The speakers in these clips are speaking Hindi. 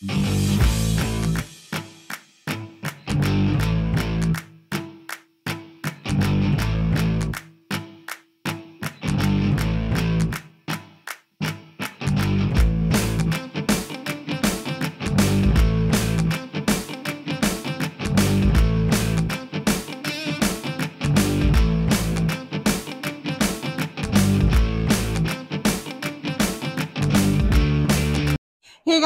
Thank you.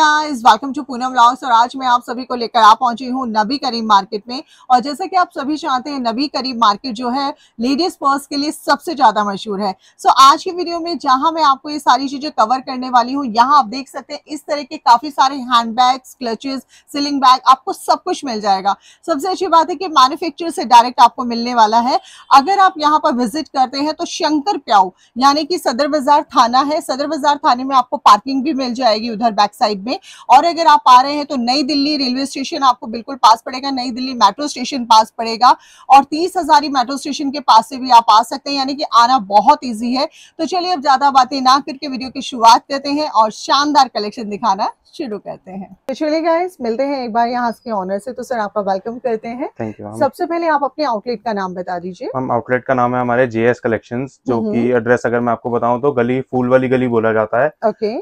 Guys welcome to Poonam blogs और आज मैं आप सभी को लेकर आ पहुंची हूं नबी करीम मार्केट में और जैसे कि आप सभी जानते हैं नबी करीम मार्केट जो है लेडीज पर्स के लिए सबसे ज्यादा मशहूर है सो so, आज की वीडियो में जहां मैं आपको ये सारी चीजें कवर करने वाली हूं यहां आप देख सकते हैं इस तरह के काफी सारे handbag clutches sling bag आपको सब कुछ मिल जाएगा सबसे अच्छी बात है कि मैन्युफेक्चर से डायरेक्ट आपको मिलने वाला है अगर आप यहाँ पर विजिट करते हैं तो शंकर प्याऊ यानी कि सदर बाजार थाना है सदर बाजार थाने में आपको पार्किंग भी मिल जाएगी उधर बैक साइड में और अगर आप आ रहे हैं तो नई दिल्ली रेलवे स्टेशन आपको बिल्कुल पास पड़ेगा नई दिल्ली मेट्रो स्टेशन पास पड़ेगा और तीस हजारी मेट्रो स्टेशन के पास से भी आप आ सकते हैं यानी कि आना बहुत ईजी है तो चलिए अब ज्यादा बातें ना करके वीडियो की शुरुआत करते हैं और शानदार कलेक्शन दिखाना शुरू करते हैं तो चलिए गाइस मिलते हैं एक बार यहाँ के ऑनर से तो सर आपका वेलकम करते हैं थैंक यू सबसे पहले आप अपने आउटलेट का नाम बता दीजिए हम आउटलेट का नाम है हमारे जेएस कलेक्शन जो हम्म। की एड्रेस अगर मैं आपको बताऊँ तो गली फूल वाली गली बोला जाता है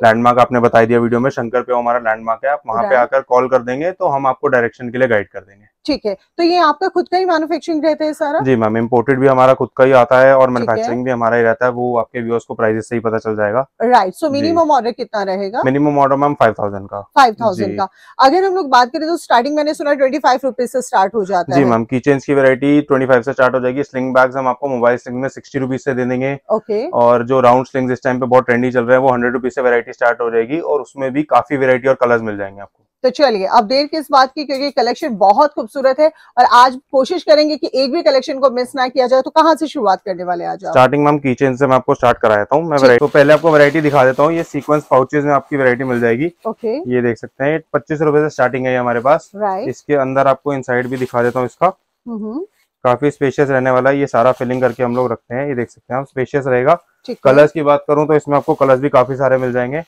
लैंडमार्क आपने बताई दिया वीडियो में शंकर पे हमारा लैंडमार्क है आप वहाँ पे आकर कॉल कर देंगे तो हम आपको डायरेक्शन के लिए गाइड कर देंगे ठीक है तो ये आपका खुद का ही मैन्युफैक्चरिंग रहता है सारा जी मैम इम्पोर्टेड भी हमारा खुद का ही आता है और मैन्युफैक्चरिंग भी हमारा ही रहता है वो आपके व्यूअर्स को प्राइसेस से ही पता चल जाएगा राइट सो मिनिमम ऑर्डर कितना रहेगा minimum order ma'am five thousand का फाइव थाउजेंड का अगर हम लोग बात करें तो स्टार्टिंग मैंने सुना ट्वेंटी फाइव रुपीज से स्टार्ट हो जाता जी मैम किचन की वेरायटी ट्वेंटी फाइव से स्टार्ट हो जाएगी स्लिंग बैग हम आपको मोबाइल स्लिंग में सिक्सटी रुपीज से दे देंगे ओके और जो राउंड स्लिंग इस टाइम पे बहुत ट्रेंडी चल रहे हैं वो हंड्रेड रुपीज से वेरायटी स्टार्ट हो जाएगी और उसमें भी काफी वेरायटी और कलर्स मिल जाएंगे आपको तो चलिए अब देर किस बात की क्योंकि कलेक्शन बहुत खूबसूरत है और आज कोशिश करेंगे कि एक भी कलेक्शन को मिस ना किया जाए तो कहाँ से शुरुआत करने वाले आज स्टार्टिंग मैम किचन से मैं आपको स्टार्ट कराता हूँ मैं तो पहले आपको वरायटी दिखा देता हूँ ये सीक्वेंस पाउचेज में आपकी वरायटी मिल जाएगी ओके ये देख सकते हैं पच्चीस रूपए से स्टार्टिंग है हमारे पास इसके अंदर आपको इन भी दिखा देता हूँ इसका काफी स्पेशियस रहने वाला है ये सारा फिलिंग करके हम लोग रखते हैं ये देख सकते हैं हम स्पेशियस रहेगा कलर्स की बात करूँ तो इसमें आपको कलर्स भी काफी सारे मिल जाएंगे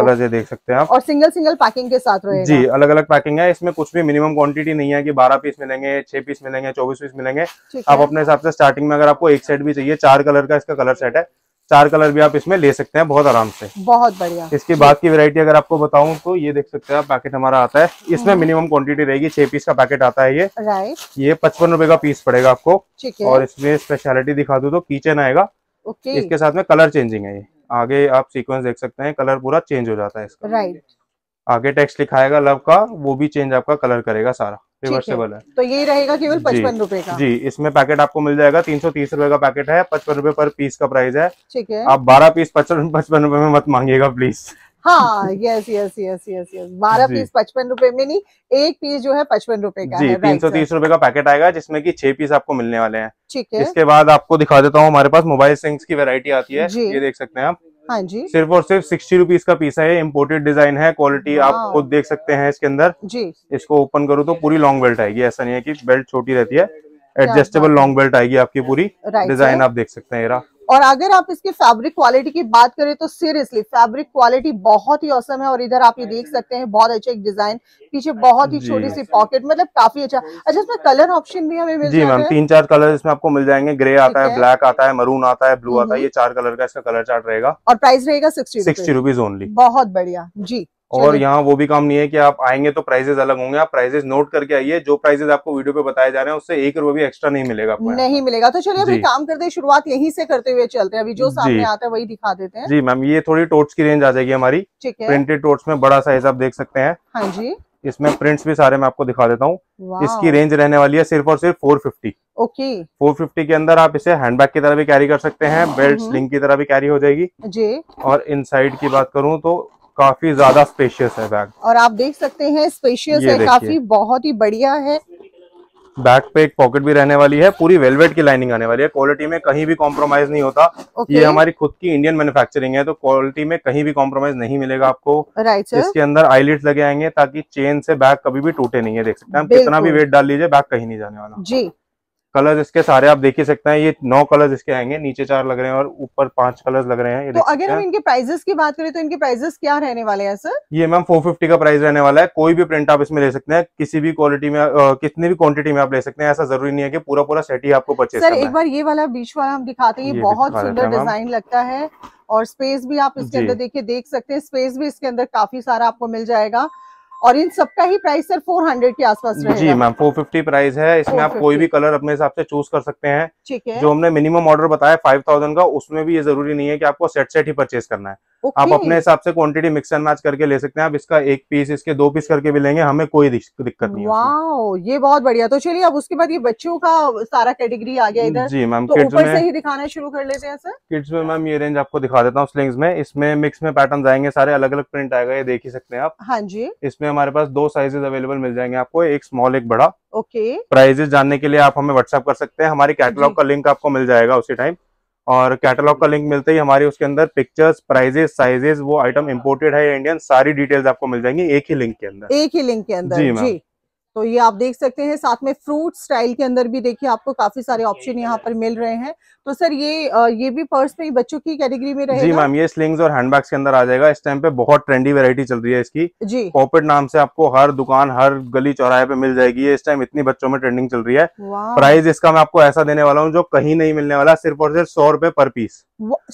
कलर ये देख सकते हैं आप और सिंगल सिंगल पैकिंग के साथ रहेगा जी अलग अलग पैकिंग है इसमें कुछ भी मिनिमम क्वांटिटी नहीं है कि 12 पीस मिलेंगे 6 पीस मिलेंगे 24 पीस मिलेंगे आप अपने हिसाब से स्टार्टिंग में अगर आपको एक सेट भी चाहिए चार कलर का इसका कलर सेट है चार कलर भी आप इसमें ले सकते हैं बहुत आराम से बहुत बढ़िया इसके बाद की वेरायटी अगर आपको बताऊँ तो ये देख सकते हैं पैकेट हमारा आता है हम्म। इसमें मिनिमम क्वांटिटी रहेगी छह पीस का पैकेट आता है ये ये पचपन रूपए का पीस पड़ेगा आपको और इसमें स्पेशलिटी दिखा दू तो कीचन आएगा इसके साथ में कलर चेंजिंग है ये आगे आप सीक्वेंस देख सकते हैं कलर पूरा चेंज हो जाता है इसका राइट आगे टेक्स्ट लिखाएगा लव का वो भी चेंज आपका कलर करेगा सारा रिवर्सेबल है तो यही रहेगा केवल पचपन रूपए का जी इसमें पैकेट आपको मिल जाएगा तीन सौ तीस रूपए का पैकेट है पचपन रूपए पर पीस का प्राइस है ठीक है आप बारह पीस पचपन पचपन रूपए में मत मांगिएगा प्लीज हाँ yes yes yes yes yes बारह पीस पचपन रुपए में नहीं एक पीस जो है पचपन रुपए का जी तीन सौ तीस रूपए का पैकेट आएगा जिसमें कि छह पीस आपको मिलने वाले हैं ठीक है इसके बाद आपको दिखा देता हूँ हमारे पास मोबाइल सिंग्स की वेरायटी आती है ये देख सकते हैं आप हाँ जी सिर्फ और सिर्फ सिक्सटी रुपीज का पीस है इम्पोर्टेड डिजाइन है क्वालिटी हाँ। आप खुद देख सकते हैं इसके अंदर जी इसको ओपन करो तो पूरी लॉन्ग बेल्ट आएगी ऐसा नहीं है की बेल्ट छोटी रहती है एडजस्टेबल लॉन्ग बेल्ट आएगी आपकी पूरी डिजाइन आप देख सकते हैं और अगर आप इसके फैब्रिक क्वालिटी की बात करें तो सीरियसली फैब्रिक क्वालिटी बहुत ही औसम है और इधर आप ये देख सकते हैं बहुत अच्छा एक डिजाइन पीछे बहुत ही छोटी सी पॉकेट मतलब काफी अच्छा अच्छा इसमें कलर ऑप्शन भी हमें मिल जी मैम तीन चार कलर इसमें आपको मिल जाएंगे ग्रे आता है ब्लैक आता है मरून आता है ब्लू आता है हम्म। ये चार कलर का इसका कलर चार्ट रहेगा और प्राइस रहेगा सिक्सटी सिक्सटी रुपीज ओनली बहुत बढ़िया जी और यहाँ वो भी काम नहीं है कि आप आएंगे तो प्राइजेस अलग होंगे आप प्राइजेस नोट करके आइए जो प्राइजेस आपको वीडियो पे बताए जा रहे हैं उससे एक रुपए भी एक्स्ट्रा नहीं मिलेगा आपको नहीं मिलेगा तो चलिए अभी काम करते हैं शुरुआत यहीं से करते हुए चलते हैं अभी जो सामने आता है वही दिखा देते हैं जी मैम ये थोड़ी टोर्च की रेंज आ जाएगी हमारी प्रिंटेड टोट्स में बड़ा साइज आप देख सकते हैं हाँ जी इसमें प्रिंट्स भी सारे मैं आपको दिखा देता हूँ इसकी रेंज रहने वाली है सिर्फ और सिर्फ 450 ओके फिफ्टी के अंदर आप इसे हैंडबैग की तरह भी कैरी कर सकते हैं बेल्ट हम्म। स्लिंग की तरह भी कैरी हो जाएगी जी और इन की बात करूँ तो काफी ज्यादा स्पेशियस है बैग और आप देख सकते हैं स्पेशियस है काफी बहुत ही बढ़िया है बैक पे एक पॉकेट भी रहने वाली है पूरी वेलवेट की लाइनिंग आने वाली है क्वालिटी में कहीं भी कॉम्प्रोमाइज नहीं होता okay. ये हमारी खुद की इंडियन मैन्युफैक्चरिंग है तो क्वालिटी में कहीं भी कॉम्प्रोमाइज नहीं मिलेगा आपको right, इसके अंदर आईलिट्स लगे आएंगे ताकि चेन से बैग कभी भी टूटे नहीं है देख सकते हैं कितना भी वेट डाल लीजिए बैग कहीं नहीं जाने वाला जी कलर इसके सारे आप देख ही सकते हैं ये नौ कलर इसके आएंगे नीचे चार लग रहे हैं और ऊपर पांच कलर लग रहे हैं ये तो अगर हम इनके प्राइजेस की बात करें तो इनके प्राइजेस क्या रहने वाले हैं सर ये मैम 450 का प्राइस रहने वाला है कोई भी प्रिंट आप इसमें ले सकते हैं किसी भी क्वालिटी में आ, कितनी भी क्वान्टिटी में आप ले सकते हैं ऐसा जरूरी नहीं है कि पूरा पूरा सेट ही आपको परचेस सर एक बार ये वाला बीच वाला हम दिखाते हैं ये बहुत सुंदर डिजाइन लगता है और स्पेस भी आप इसके अंदर देखिए देख सकते हैं स्पेस भी इसके अंदर काफी सारा आपको मिल जाएगा और इन सबका ही प्राइस सर 400 के आसपास जी मैम 450 प्राइस है इसमें आप कोई भी कलर अपने हिसाब से चूज कर सकते हैं ठीक है जो हमने मिनिमम ऑर्डर बताया 5000 का उसमें भी ये जरूरी नहीं है कि आपको सेट सेट ही परचेज करना है okay. आप अपने हिसाब से क्वांटिटी मिक्स एंड मैच करके ले सकते हैं आप इसका एक पीस इसके दो पीस करके भी लेंगे हमें कोई दिक्कत नहीं वाओ ये बहुत बढ़िया तो चलिए अब उसके बाद ये बच्चों का सारा कैटेगरी आ गया इधर जी मैम तो किड्स में ही दिखाना शुरू कर लेते हैं सर किड्स में मैम ये रेंज आपको दिखा देता हूँ स्लिंग्स में इसमें मिक्स में पैटर्न आएंगे सारे अलग अलग प्रिंट आएगा ये देख ही सकते हैं आप हाँ जी इसमें हमारे पास दो साइजेज अवेलेबल मिल जाएंगे आपको एक स्मॉल एक बड़ा ओके प्राइजेस जानने के लिए आप हमें व्हाट्सएप कर सकते हैं हमारे कैटलॉग का लिंक आपको मिल जाएगा उसी टाइम और कैटलॉग का लिंक मिलता ही हमारे उसके अंदर पिक्चर्स प्राइजेस साइजेस वो आइटम इम्पोर्टेड है इंडियन सारी डिटेल्स आपको मिल जाएंगी एक ही लिंक के अंदर एक ही लिंक के अंदर जी, जी। तो ये आप देख सकते हैं साथ में फ्रूट स्टाइल के अंदर भी देखिए आपको काफी सारे ऑप्शन यहाँ पर मिल रहे हैं तो सर ये ये भी पर्स में बच्चों की कैटेगरी में रहेगा जी मैम ये स्लिंग्स और हैंडबैग्स के अंदर आ जाएगा इस टाइम पे बहुत ट्रेंडी वेरायटी चल रही है इसकी जी पॉपेट नाम से आपको हर दुकान हर गली चौराहे पे मिल जाएगी इस टाइम इतनी बच्चों में ट्रेंडिंग चल रही है प्राइस इसका मैं आपको ऐसा देने वाला हूँ जो कहीं नहीं मिलने वाला सिर्फ और सिर्फ सौ रुपए पर पीस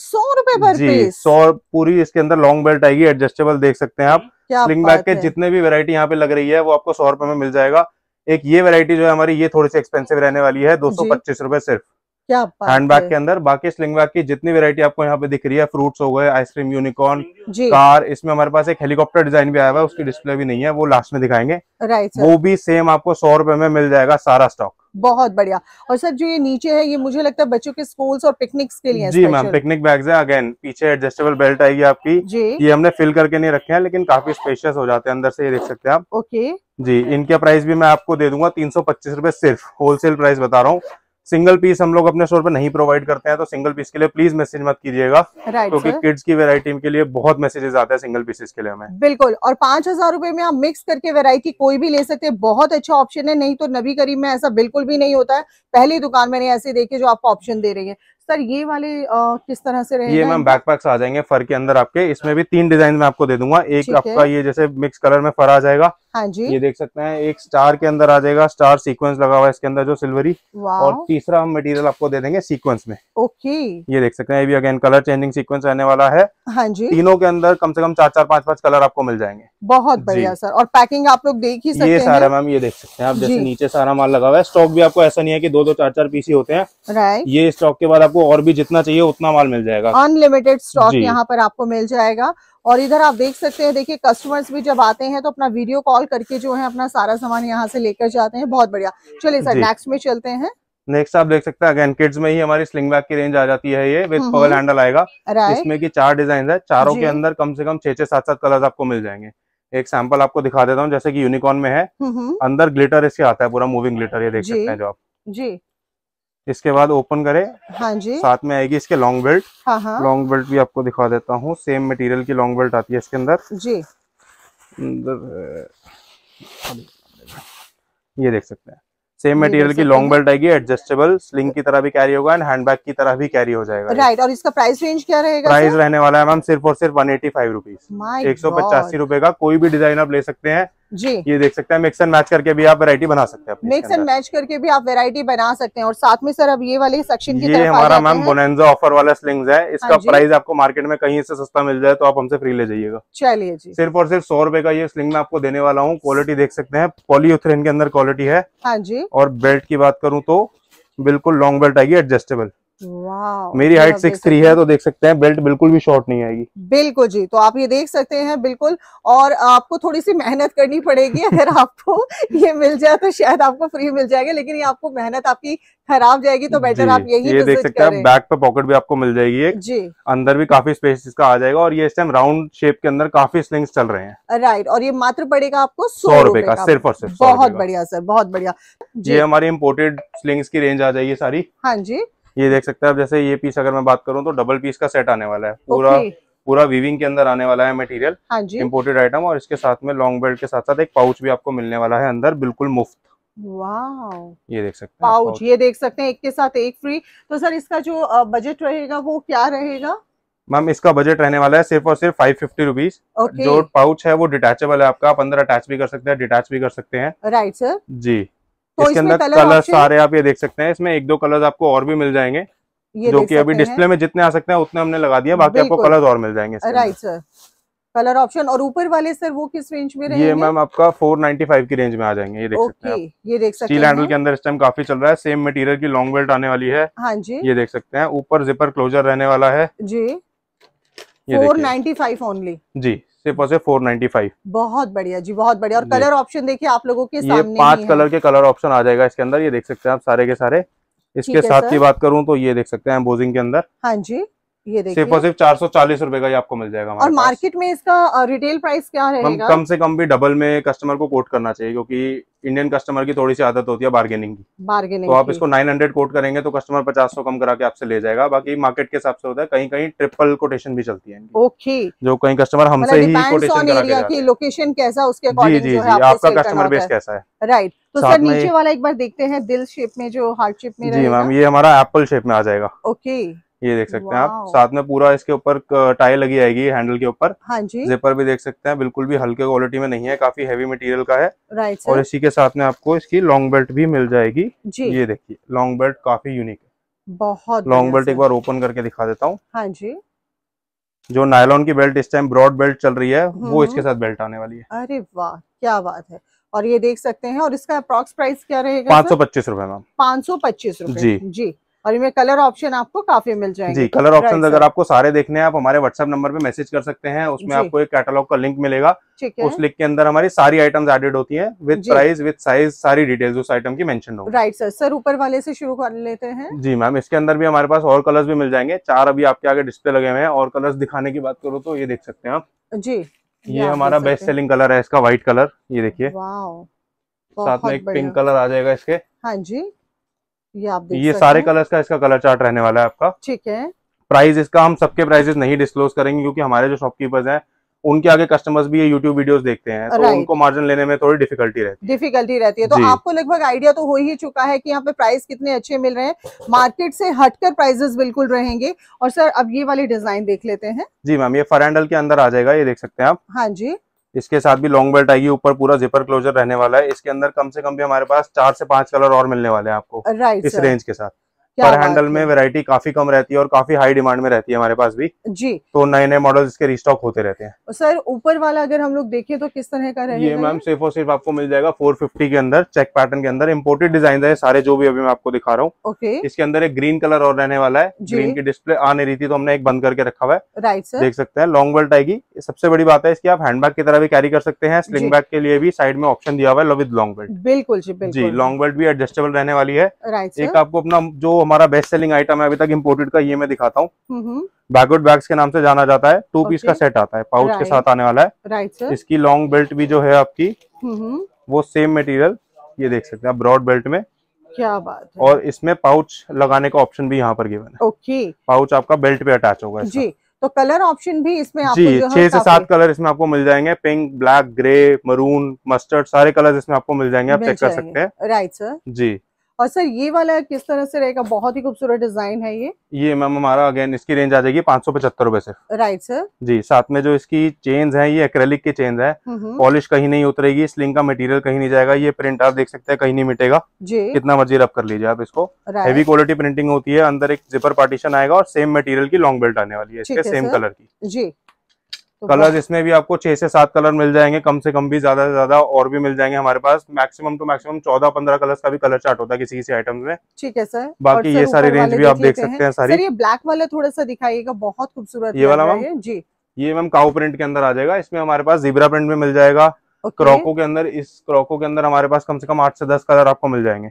सौ रूपये पर पीस सौ पूरी इसके अंदर लॉन्ग बेल्ट आएगी एडजस्टेबल देख सकते हैं आप स्लिंग बैग के जितने भी वेरायटी यहाँ पे लग रही है वो आपको सौ रुपए में मिल जाएगा एक ये वेरायटी जो है हमारी ये थोड़ी सी एक्सपेंसिव रहने वाली है दो सौ पच्चीस रुपए सिर्फ क्या हैंड बैग के अंदर बाकी स्लिंग बैग की जितनी वेरायटी आपको यहाँ पे दिख रही है फ्रूट्स हो गए आइसक्रीम यूनिकॉर्न कार इसमें हमारे पास एक हेलीकॉप्टर डिजाइन भी आया हुआ है उसकी डिस्प्ले भी नहीं है वो लास्ट में दिखाएंगे वो भी सेम आपको सौ रुपए में मिल जाएगा सारा स्टॉक बहुत बढ़िया और सर जो ये नीचे है ये मुझे लगता है बच्चों के स्कूल्स और पिकनिक्स के लिए जी मैम पिकनिक बैग्स है अगेन पीछे एडजस्टेबल बेल्ट आएगी आपकी जी ये हमने फिल करके नहीं रखे हैं लेकिन काफी स्पेशियस हो जाते हैं अंदर से ये देख सकते हैं आप ओके जी इनका प्राइस भी मैं आपको दे दूंगा तीन सौ पच्चीस रूपए सिर्फ होलसेल प्राइस बता रहा हूँ सिंगल पीस हम लोग अपने स्टोर पर नहीं प्रोवाइड करते हैं तो सिंगल पीस के लिए प्लीज मैसेज मत कीजिएगा क्योंकि right, किड्स की वेरायटी के लिए बहुत मैसेजेस आते हैं सिंगल पीसेस के लिए हमें बिल्कुल और पांच हजार रूपए में आप मिक्स करके वेरायटी कोई भी ले सकते हैं बहुत अच्छा ऑप्शन है नहीं तो नबी करीब में ऐसा बिल्कुल भी नहीं होता है पहली दुकान मैंने ऐसे देखे जो आपको ऑप्शन दे रही है सर ये वाले आ, किस तरह से रहे ये मैम बैकपैक्स आ जाएंगे फर के अंदर आपके इसमें भी तीन डिजाइन में आपको दे दूंगा एक आपका ये जैसे मिक्स कलर में फर आ जाएगा हाँ जी ये देख सकते हैं एक स्टार के अंदर आ जाएगा स्टार सीक्वेंस लगा हुआ है इसके अंदर जो सिल्वरी और तीसरा हम मटेरियल आपको दे देंगे सीक्वेंस में ओके ये देख सकते हैं ये भी अगेन कलर चेंजिंग सीक्वेंस रहने वाला है हाँ जी तीनों के अंदर कम से कम चार चार पांच पांच कलर आपको मिल जाएंगे बहुत बढ़िया सर और पैकिंग आप लोग देख ही सकते ये सारा मैम ये देख सकते हैं आप जैसे नीचे सारा माल लगा हुआ है स्टॉक भी आपको ऐसा नहीं है की दो दो चार चार पीस ही होते हैं ये स्टॉक के बाद आपको और भी जितना चाहिए उतना माल मिल जाएगा अनलिमिटेड स्टॉक यहाँ पर आपको मिल जाएगा और इधर आप देख सकते हैं देखिए कस्टमर्स भी जब आते हैं तो अपना वीडियो कॉल करके जो है अपना सारा सामान यहाँ से लेकर जाते हैं बहुत बढ़िया चलिए सर नेक्स्ट में चलते हैं नेक्स्ट आप देख सकते हैं अगेन किड्स में ही हमारी स्लिंग बैग की रेंज आ जाती है ये विद पवर हैंडल आएगा इसमें की चार डिजाइन है चारों के अंदर कम से कम छह छह सात सात कलर आपको मिल जाएंगे एक सैंपल आपको दिखा देता हूँ जैसे कि यूनिकॉर्न में है हम्म, हम्म। अंदर ग्लिटर इसके आता है पूरा मूविंग ग्लिटर ये देख सकते हैं जो आप जी इसके बाद ओपन करें हाँ जी साथ में आएगी इसके लॉन्ग बेल्ट हाँ हाँ। लॉन्ग बेल्ट भी आपको दिखा देता हूँ सेम मटेरियल की लॉन्ग बेल्ट आती है इसके अंदर जी अंदर ये देख सकते हैं सेम मटेरियल की लॉन्ग बेल्ट आएगी एडजस्टेबल स्लिंग की तरह भी कैरी होगा एंड हैंड बैग की तरह भी कैरी हो जाएगा राइट और इसका प्राइस रेंज क्या रहेगा प्राइस रहने वाला है मैम सिर्फ और सिर्फ वन एटी फाइव रुपीज एक सौ पचासी रुपए का कोई भी डिजाइन आप ले सकते हैं जी ये देख सकते हैं मिक्स एंड मैच करके भी आप वैरायटी बना सकते हैं मिक्स एंड मैच करके भी आप वैरायटी बना सकते हैं और साथ में सर अब ये वाले सेक्शन की ये हमारा मैम बोनेंजा ऑफर वाला स्लिंग्स है हाँ इसका प्राइस आपको मार्केट में कहीं से सस्ता मिल जाए तो आप हमसे फ्री ले जाइएगा चलिए जी सिर्फ और सिर्फ सौ रुपए का ये स्लिंग मैं आपको देने वाला हूँ क्वालिटी देख सकते हैं पॉलीथ्रेन के अंदर क्वालिटी है हाँ जी और बेल्ट की बात करूँ तो बिल्कुल लॉन्ग बेल्ट आएगी एडजस्टेबल मेरी हाइट सिक्स थ्री है तो देख सकते हैं बेल्ट बिल्कुल भी शॉर्ट नहीं आएगी बिल्कुल जी तो आप ये देख सकते हैं बिल्कुल और आपको थोड़ी सी मेहनत करनी पड़ेगी अगर आपको ये मिल जाए तो शायद आपको फ्री मिल जाएगा लेकिन ये आपको मेहनत आपकी खराब जाएगी तो बेटर आप यही ये देख सकते हैं बैक पे पॉकेट भी आपको मिल जाएगी एक जी अंदर भी काफी स्पेस इसका आ जाएगा और ये इस टाइम राउंड शेप के अंदर काफी स्लिंग्स चल रहे हैं राइट और ये मात्र पड़ेगा आपको सौ रुपए का सिर्फ और सिर्फ बहुत बढ़िया सर बहुत बढ़िया ये हमारी इम्पोर्टेड स्लिंग्स की रेंज आ जाएगी सारी हाँ जी ये देख सकते हैं आप जैसे ये पीस अगर मैं बात करूँ तो डबल पीस का सेट आने वाला है पूरा पूरा वीविंग के अंदर आने वाला है मटेरियल इम्पोर्टेड आइटम और इसके साथ में लॉन्ग बेल्ट के साथ साथ एक पाउच भी आपको मिलने वाला है अंदर बिल्कुल मुफ्त ये देख सकते हैं पाउच ये देख सकते हैं एक के साथ एक फ्री तो सर इसका जो बजट रहेगा वो क्या रहेगा मैम इसका बजट रहने वाला है सिर्फ और सिर्फ फाइव फिफ्टी रुपीज जो पाउच है वो डिटेचेबल है आपका आप अंदर अटैच भी कर सकते हैं डिटैच भी कर सकते हैं राइट सर जी तो इसके अंदर कलर सारे आप ये देख सकते हैं इसमें एक दो कलर आपको और भी मिल जाएंगे जो कि अभी डिस्प्ले में जितने आ सकते हैं उतने हमने लगा दिया बाकी आपको कलर और मिल जाएंगे राइट सर कलर ऑप्शन और ऊपर वाले सर वो किस रेंज में रहेंगे ये मैम आपका 495 की रेंज में आ जाएंगे ये देख सकते हैं ये देख सकते स्टील हैंडल के अंदर इस टाइम काफी चल रहा है सेम मटेरियल की लॉन्ग बेल्ट आने वाली है हाँ जी ये देख सकते हैं ऊपर जिपर क्लोजर रहने वाला है जी फोर नाइन्टी फाइव ओनली जी सिर्फ और सिर्फ फाइव बहुत बढ़िया जी बहुत बढ़िया और कलर ऑप्शन देखिए आप लोगों के सामने ये पांच कलर के कलर ऑप्शन आ जाएगा इसके अंदर ये देख सकते हैं आप सारे के सारे इसके साथ की बात करूँ तो ये देख सकते हैं बोजिंग के अंदर हाँ जी ये सिर्फ और सिर्फ चार सौ चालीस रूपए का ही आपको मिल जाएगा और मार्केट में इसका रिटेल प्राइस क्या रहेगा कम से कम भी डबल में कस्टमर को कोट करना चाहिए क्योंकि इंडियन कस्टमर की थोड़ी सी आदत होती है बार्गेनिंग की बार्गेनिंग तो आप इसको 900 कोट करेंगे तो कस्टमर 500 कम करा के आपसे ले जाएगा बाकी मार्केट के हिसाब से होता है कहीं कहीं ट्रिपल कोटेशन भी चलती है ओके जो कहीं कस्टमर हमसे मतलब ही कोटेशन करा के लोकेशन कैसा उसके जी जी जी आपका कस्टमर बेस कैसा है राइट तो सर नीचे वाला एक बार देखते हैं दिल शेप में जो हार्ट शेप में जी मैम ये हमारा एप्पल शेप में आ जाएगा ओके ये देख सकते हैं आप साथ में पूरा इसके ऊपर टाई लगी आएगी हैंडल के ऊपर हाँ जी जेपर भी देख सकते हैं बिल्कुल भी हल्के क्वालिटी में नहीं है काफी हैवी मटेरियल का है राइट और इसी के साथ में आपको इसकी लॉन्ग बेल्ट भी मिल जाएगी जी ये देखिए लॉन्ग बेल्ट काफी यूनिक है बहुत लॉन्ग बेल्ट एक बार ओपन करके दिखा देता हूँ हाँ जी जो नायलॉन की बेल्ट इस टाइम ब्रॉड बेल्ट चल रही है वो हम्म। इसके साथ बेल्ट आने वाली है अरे वाह क्या बात है और ये देख सकते हैं और इसका अप्रोक्स प्राइस क्या रहेगा पाँच सौ पच्चीस रूपए मैम पाँच सौ पच्चीस जी जी और इनमें कलर ऑप्शन आपको काफी मिल जाएंगे जी कलर ऑप्शन अगर आपको सारे देखने हैं आप हमारे व्हाट्सएप नंबर पे मैसेज कर सकते हैं उसमें आपको एक कैटलॉग का लिंक मिलेगा उस लिंक के अंदर हमारी सारी आइटम्स एडेड होती हैं विद प्राइस विद साइज सारी डिटेल्स उस आइटम की मेंशन राइट सर सर ऊपर वाले से शुरू कर लेते हैं जी मैम इसके अंदर भी हमारे पास और कलर भी मिल जाएंगे चार अभी आपके आगे डिस्प्ले लगे हुए हैं और कलर दिखाने की बात करो तो ये देख सकते हैं आप जी ये हमारा बेस्ट सेलिंग कलर है इसका व्हाइट कलर ये देखिए साथ में एक पिंक कलर आ जाएगा इसके हाँ जी ये आप देख ये सारे कलर्स का इसका कलर चार्ट रहने वाला है आपका ठीक है प्राइस इसका हम सबके प्राइजेस नहीं डिस्क्लोज करेंगे क्योंकि हमारे जो शॉपकीपर्स हैं उनके आगे कस्टमर्स भी ये यूट्यूब वीडियोस देखते हैं तो उनको मार्जिन लेने में थोड़ी डिफिकल्टी रहती है डिफिकल्टी रहती है तो आपको लगभग आइडिया तो हो ही चुका है कि यहाँ पे प्राइस कितने अच्छे मिल रहे हैं मार्केट से हटकर प्राइजेस बिल्कुल रहेंगे और सर अब ये वाले डिजाइन देख लेते हैं जी मैम ये फर के अंदर आ जाएगा ये देख सकते हैं आप हाँ जी इसके साथ भी लॉन्ग बेल्ट आएगी ऊपर पूरा जिपर क्लोजर रहने वाला है इसके अंदर कम से कम भी हमारे पास चार से पांच कलर और मिलने वाले हैं आपको इस रेंज के साथ पर हैंडल में वैरायटी काफी कम रहती है और काफी हाई डिमांड में रहती है हमारे पास भी जी तो नए नए मॉडल इसके रिस्टॉक होते रहते हैं सर ऊपर वाला अगर हम लोग देखें तो किस तरह का ये मैम सिर्फ और सिर्फ आपको मिल जाएगा 450 के अंदर चेक पैटर्न के अंदर इम्पोर्टेड डिजाइन है सारे जो भी अभी मैं आपको दिखा रहा हूँ ओके इसके अंदर एक ग्रीन कलर और रहने वाला है ग्रीन की डिस्प्ले आ नहीं रही थी तो हमने एक बंद करके रखा हुआ है राइट सर देख सकते हैं लॉन्ग बेल्ट आएगी सबसे बड़ी बात है इसकी आप हैंड बैग की तरह भी कैरी कर सकते हैं स्लिंग बैग के लिए भी साइड में ऑप्शन दिया हुआ है लॉन्ग बेल्ट बिल्कुल जी लॉन्ग बेल्ट भी एडजस्टेबल रहने वाली है एक आपको अपना जो हमारा बेस्ट सेलिंग आइटम है अभी तक इम्पोर्टेड का ये मैं दिखाता हूँ बैकवर्ड बैग्स के नाम से जाना जाता है टू पीस का सेट आता है पाउच के साथ आने वाला है इसकी लॉन्ग बेल्ट भी जो है आपकी वो सेम मटेरियल ये देख सकते हैं ब्रॉड बेल्ट में क्या बात है और इसमें पाउच लगाने का ऑप्शन भी यहाँ पर गिवन है ओके पाउच आपका बेल्ट पे अटैच होगा जी तो कलर ऑप्शन भी इसमें आपको जी छह से सात कलर इसमें आपको मिल जाएंगे pink black grey maroon mustard सारे कलर इसमें आपको मिल जाएंगे आप चेक कर सकते हैं राइट सर जी और सर ये वाला किस तरह से रहेगा बहुत ही खूबसूरत डिजाइन है ये ये मैम हमारा अगेन इसकी रेंज आ जाएगी पाँच सौ पचहत्तर रूपए से राइट सर जी साथ में जो इसकी चेन्स है ये एक्रेलिक के चेन्स है पॉलिश कहीं नहीं उतरेगी स्लिंग का मटेरियल कहीं नहीं जाएगा ये प्रिंट आप देख सकते हैं कहीं नहीं मिटेगा जी कितना मर्जी रब कर लीजिए आप इसको हैवी क्वालिटी प्रिंटिंग होती है अंदर एक जिपर पार्टीशन आएगा और सेम मटेरियल की लॉन्ग बेल्ट आने वाली है इसके सेम कलर की जी तो कलर इसमें भी आपको छह से सात कलर मिल जाएंगे कम से कम भी ज्यादा से ज्यादा और भी मिल जाएंगे हमारे पास मैक्सिमम टू मैक्सिमम चौदह पंद्रह कलर का भी कलर चार्ट होता है किसी किसी आइटम में ठीक है सर बाकी ये सारी रेंज भी आप देख सकते हैं सारी ब्लैक वाला थोड़ा सा दिखाईगा बहुत खूबसूरत ये वाला मैम जी ये मैम काउ प्रिंट के अंदर आ जाएगा इसमें हमारे पास जीब्रा प्रिंट में मिल जाएगा Okay. क्रॉको के अंदर इस क्रॉको के अंदर हमारे पास कम से कम आठ से दस कलर आपको मिल जाएंगे